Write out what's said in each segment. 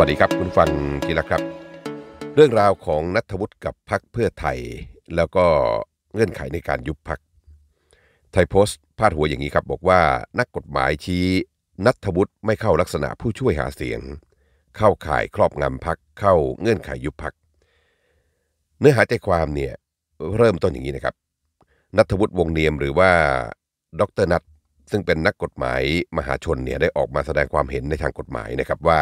วัสดีครับคุณฟังกีฬาครับ เรื่องราวของนัทวุฒิกับพักเพื่อไทย แล้วก็เงื่อนไขในการยุบพักไทยโพสต์ พาดหัวอย่างนี้ครับ บอกว่านักกฎหมายชี้นัทวุฒิไม่เข้าลักษณะผู้ช่วยหาเสียง เข้าข่ายครอบงำพักเข้าเงื่อนไขยุบพักเนื้อหาใจความเนี่ยเริ่มต้นอย่างนี้นะครับนัทวุฒิวงเนียมหรือว่าดรนัทซึ่งเป็นนักกฎหมายมหาชนเนี่ยได้ออกมาแสดงความเห็นในทางกฎหมายนะครับว่า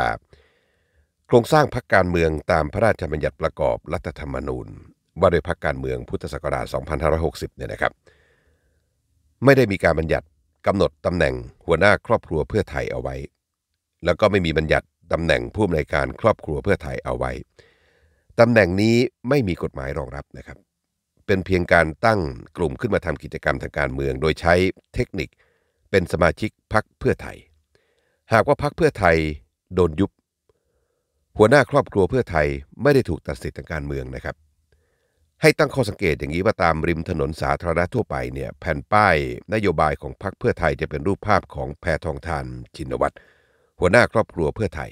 โครงสร้างพรรคการเมืองตามพระราชบัญญัติประกอบรัฐธรรมนูญว่า้ดยพรรคการเมืองพุทธศักราช 2560 เนี่ยนะครับ ไม่ได้มีการบัญญัติกำหนดตำแหน่งหัวหน้าครอบครัวเพื่อไทยเอาไว้ แล้วก็ไม่มีบัญญัติตำแหน่งผู้อำนวยการครอบครัวเพื่อไทยเอาไว้ตำแหน่งนี้ไม่มีกฎหมายรองรับนะครับ เป็นเพียงการตั้งกลุ่มขึ้นมาทำกิจกรรมทางการเมือง โดยใช้เทคนิค เป็นสมาชิกพรรคเพื่อไทย หากว่าพรรคเพื่อไทยโดนยุบหัวหน้าครอบครัวเพื่อไทยไม่ได้ถูกตัดสิทธิ์ทางการเมืองนะครับ ให้ตั้งข้อสังเกตอย่างนี้ว่าตามริมถนนสาธารณะทั่วไปเนี่ยแผ่นป้ายนโยบายของพรรคเพื่อไทยจะเป็นรูปภาพของแพทองทานชินวัตรหัวหน้าครอบครัวเพื่อไทย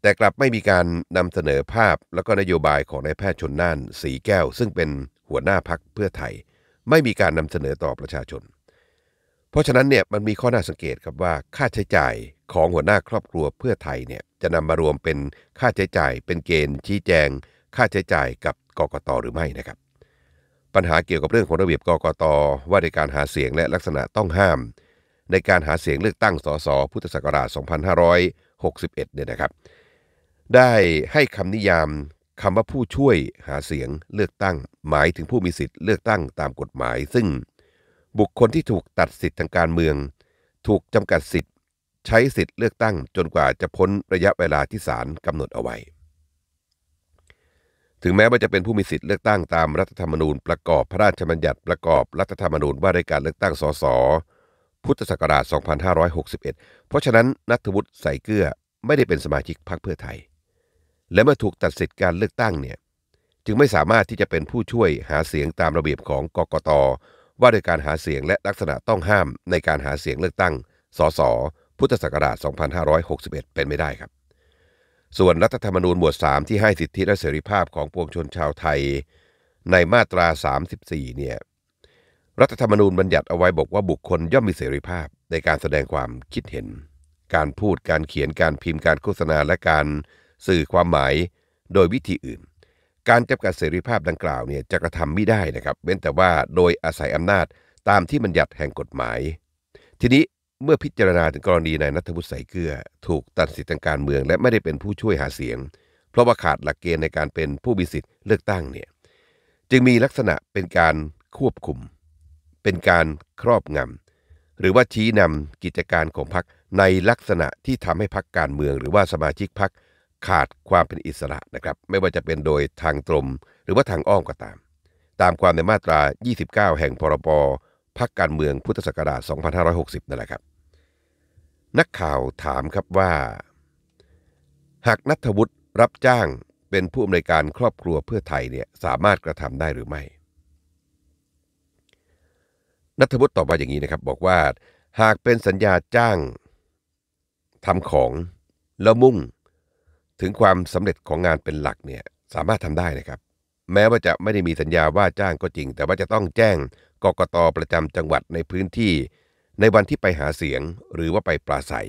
แต่กลับไม่มีการนำเสนอภาพแล้วก็นโยบายของนายแพทย์ชนน่าน สีแก้วซึ่งเป็นหัวหน้าพรรคเพื่อไทย ไม่มีการนำเสนอต่อประชาชน เพราะฉะนั้นเนี่ยมันมีข้อน่าสังเกตครับว่าค่าใช้จ่ายของหัวหน้าครอบครัวเพื่อไทยเนี่ยจะนำมารวมเป็นค่าใช้จ่ายเป็นเกณฑ์ ชี้แจง ค่าใช้จ่ายกับกกตหรือไม่นะครับ ปัญหาเกี่ยวกับเรื่องของระเบียบกกตว่าในการหาเสียงและลักษณะต้องห้าม ในการหาเสียงเลือกตั้งสสพุทธศักราช2561เนี่ยนะครับได้ให้คำนิยามคำว่าผู้ช่วยหาเสียงเลือกตั้งหมายถึงผู้มีสิทธิ์ เลือกตั้งตามกฎหมาย ซึ่งบุคคลที่ถูกตัดสิทธิ์ทางการเมืองถูกจำกัดสิทธิใช้สิทธิ์เลือกตั้งจนกว่าจะพ้นระยะเวลาที่ศาลกำหนดเอาไว้ ถึงแม้ว่าจะเป็นผู้มีสิทธิ์เลือกตั้งตามรัฐธรรมนูญประกอบพระราชบัญญัติ ประกอบรัฐธรรมนูญว่าด้วยการเลือกตั้ง สสพุทธศักราช 2561 เพราะฉะนั้นนัทวุฒิใส่เกลือไม่ได้เป็นสมาชิกพรรคเพื่อไทย และเมื่อถูกตัดสิทธิ์การเลือกตั้งเนี่ยจึงไม่สามารถที่จะเป็นผู้ช่วยหาเสียงตามระเบียบของกกตว่าด้วยการหาเสียงและลักษณะต้องห้ามในการหาเสียงเลือกตั้งสสพุทธศักราช 2561 เป็นไม่ได้ครับ ส่วนรัฐธรรมนูญหมวด 3 ที่ให้สิทธิและเสรีภาพของปวงชนชาวไทยในมาตรา 34 เนี่ย รัฐธรรมนูญบัญญัติเอาไว้บอกว่าบุคคลย่อมมีเสรีภาพในการแสดงความคิดเห็น การพูด การเขียน การพิมพ์การโฆษณาและการสื่อความหมาย โดยวิธีอื่น การจำกัดเสรีภาพดังกล่าวเนี่ยจะกระทำไม่ได้นะครับ เว้นแต่ว่าโดยอาศัยอำนาจตามที่บัญญัติแห่งกฎหมาย ทีนี้เมื่อพิจารณาถึงกรณีนายนัทวุฒิใสเกลือถูกตัดสิทธิ์ทางการเมือง และไม่ได้เป็นผู้ช่วยหาเสียง เพราะว่าขาดหลักเกณฑ์ในการเป็นผู้มีสิทธิ์เลือกตั้งเนี่ยจึงมีลักษณะเป็นการควบคุม เป็นการครอบงำหรือว่าชี้นำกิจการของพรรคในลักษณะที่ทำให้พรรคการเมือง หรือว่าสมาชิกพรรคขาดความเป็นอิสระนะครับ ไม่ว่าจะเป็นโดยทางตรงหรือว่าทางอ้อมก็ตาม ตามความในมาตรา 29 แห่งพรบพรรคการเมืองพุทธศักราช2560นั่นแหละครับ นักข่าวถามครับว่า หากนัทวุฒิรับจ้างเป็นผู้อำนวยการครอบครัวเพื่อไทยเนี่ยสามารถกระทำได้หรือไม่ นัทวุฒิตอบว่าอย่างนี้นะครับ บอกว่า หากเป็นสัญญาจ้างทำของแล้วมุ่ง ถึงความสำเร็จของงานเป็นหลักเนี่ยสามารถทำได้นะครับแม้ว่าจะไม่ได้มีสัญญาว่าจ้างก็จริง แต่ว่าจะต้องแจ้งกกตประจำจังหวัดในพื้นที่ ในวันที่ไปหาเสียงหรือว่าไปปราศัย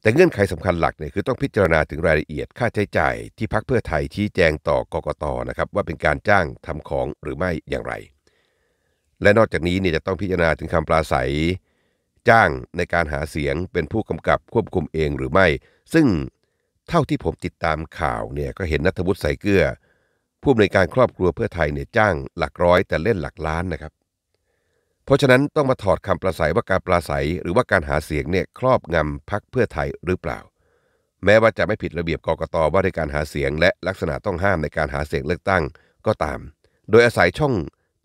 แต่เงื่อนไขสำคัญหลักเนี่ยคือต้องพิจารณาถึงรายละเอียดค่าใช้จ่ายที่พักเพื่อไทยชี้แจงต่อกกตนะครับว่าเป็นการจ้างทำของหรือไม่อย่างไร และนอกจากนี้เนี่ยจะต้องพิจารณาถึงคำปราศัย จ้างในการหาเสียงเป็นผู้กำกับควบคุมเองหรือไม่ ซึ่งเท่าที่ผมติดตามข่าวเนี่ยก็เห็นนัทวุฒิใส่เกลือผู้อำนวยการครอบครัวเพื่อไทยเนี่ยจ้างหลักร้อยแต่เล่นหลักล้านนะครับ เพราะฉะนั้นต้องมาถอดคำประสัยว่าการปราศัยหรือว่าการหาเสียงเนี่ยครอบงำพักเพื่อไทยหรือเปล่า แม้ว่าจะไม่ผิดระเบียบกรกตว่าในการหาเสียงและลักษณะต้องห้ามในการหาเสียงเลือกตั้งก็ตาม โดยอาศัยช่อง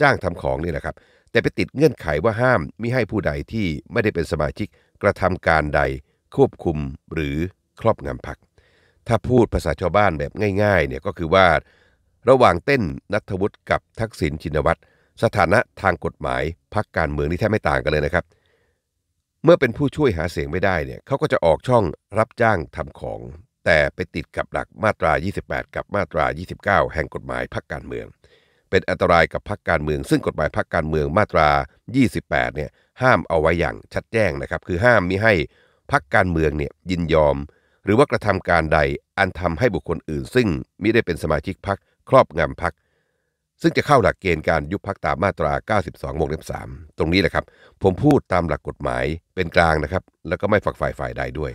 จ้างทำของนี่แหละครับ แต่ไปติดเงื่อนไขว่าห้ามมิให้ผู้ใดที่ไม่ได้เป็นสมาชิกกระทำการใดควบคุมหรือครอบงำพักถ้าพูดภาษาชาวบ้านแบบง่ายๆเนี่ยก็คือว่าระหว่างเต้นนัทวุฒิกับทักษิณชินวัตรสถานะทางกฎหมายพักการเมืองนี่แทบไม่ต่างกันเลยนะครับ เมื่อเป็นผู้ช่วยหาเสียงไม่ได้เนี่ยเขาก็จะออกช่องรับจ้างทำของ แต่ไปติดกับหลักมาตรา 28 กับมาตรา 29 แห่งกฎหมายพักการเมือง เป็นอันตรายกับพักการเมือง ซึ่งกฎหมายพักการเมืองมาตรา 28เนี่ยห้ามเอาไว้อย่างชัดแจ้งนะครับคือห้ามมิให้พักการเมืองเนี่ยยินยอม หรือว่ากระทำการใดอันทำให้บุคคลอื่น ซึ่งมิได้เป็นสมาชิกพักครอบงำพัก ซึ่งจะเข้าหลักเกณฑ์การยุบพักตามมาตรา 92วงเล็บ3ตรงนี้แหละครับ ผมพูดตามหลักกฎหมายเป็นกลางนะครับ แล้วก็ไม่ฝักฝ่ายฝ่ายใดด้วย